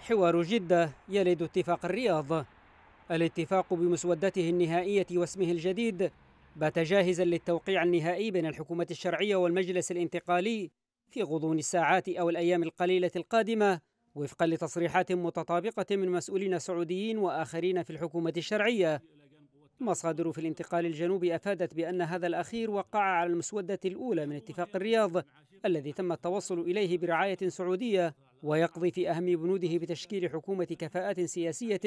حوار جدة يلد اتفاق الرياض الاتفاق بمسودته النهائية واسمه الجديد بات جاهزا للتوقيع النهائي بين الحكومة الشرعية والمجلس الانتقالي في غضون الساعات أو الأيام القليلة القادمة وفقا لتصريحات متطابقة من مسؤولين سعوديين وآخرين في الحكومة الشرعية مصادر في الانتقال الجنوبي أفادت بأن هذا الأخير وقع على المسودة الأولى من اتفاق الرياض الذي تم التوصل إليه برعاية سعودية ويقضي في أهم بنوده بتشكيل حكومة كفاءات سياسية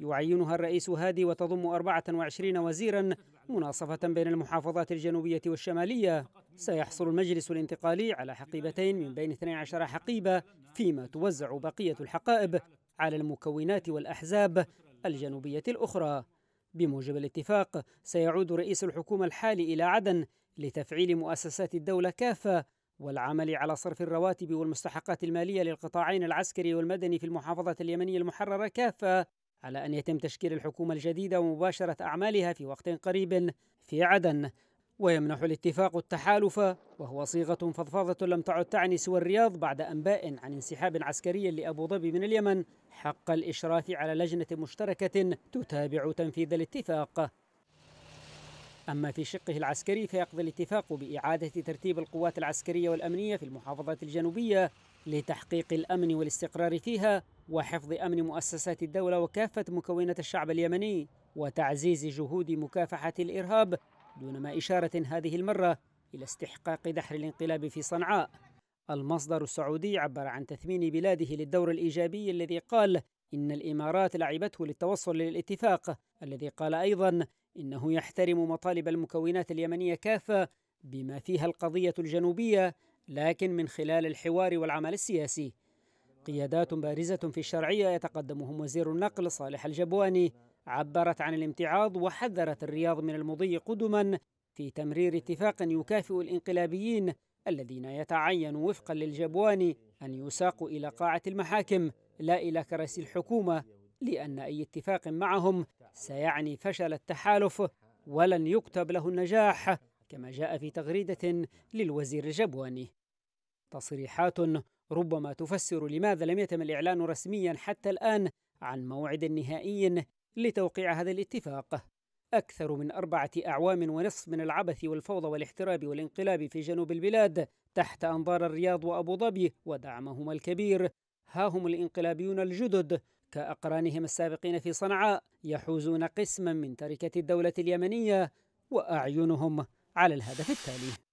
يعينها الرئيس هادي وتضم 24 وزيرا مناصفة بين المحافظات الجنوبية والشمالية سيحصل المجلس الانتقالي على حقيبتين من بين 12 حقيبة فيما توزع بقية الحقائب على المكونات والأحزاب الجنوبية الأخرى بموجب الاتفاق سيعود رئيس الحكومة الحالي إلى عدن لتفعيل مؤسسات الدولة كافة والعمل على صرف الرواتب والمستحقات الماليه للقطاعين العسكري والمدني في المحافظه اليمنيه المحرره كافه على ان يتم تشكيل الحكومه الجديده ومباشره اعمالها في وقت قريب في عدن ويمنح الاتفاق التحالف وهو صيغة فضفاضة لم تعد تعني سوى الرياض بعد أنباء عن انسحاب عسكري لأبو ظبي من اليمن حق الإشراف على لجنة مشتركة تتابع تنفيذ الاتفاق أما في شقه العسكري فيقضي الاتفاق بإعادة ترتيب القوات العسكرية والأمنية في المحافظات الجنوبية لتحقيق الأمن والاستقرار فيها وحفظ أمن مؤسسات الدولة وكافة مكونات الشعب اليمني وتعزيز جهود مكافحة الإرهاب دون ما إشارة هذه المرة إلى استحقاق دحر الانقلاب في صنعاء المصدر السعودي عبر عن تثمين بلاده للدور الإيجابي الذي قال إن الإمارات لعبته للتوصل للاتفاق الذي قال أيضا إنه يحترم مطالب المكونات اليمنية كافة بما فيها القضية الجنوبية لكن من خلال الحوار والعمل السياسي قيادات بارزة في الشرعية يتقدمهم وزير النقل صالح الجبواني عبرت عن الامتعاض وحذرت الرياض من المضي قدما في تمرير اتفاق يكافئ الانقلابيين الذين يتعين وفقا للجبواني أن يساقوا إلى قاعة المحاكم لا إلى كراسي الحكومة لأن أي اتفاق معهم سيعني فشل التحالف ولن يكتب له النجاح كما جاء في تغريدة للوزير الجبواني تصريحات ربما تفسر لماذا لم يتم الإعلان رسميا حتى الآن عن موعد نهائي لتوقيع هذا الاتفاق أكثر من أربعة أعوام ونصف من العبث والفوضى والاحتراب والانقلاب في جنوب البلاد تحت أنظار الرياض وأبو ظبي ودعمهما الكبير ها هم الانقلابيون الجدد كأقرانهم السابقين في صنعاء يحوزون قسما من تركة الدولة اليمنية وأعينهم على الهدف التالي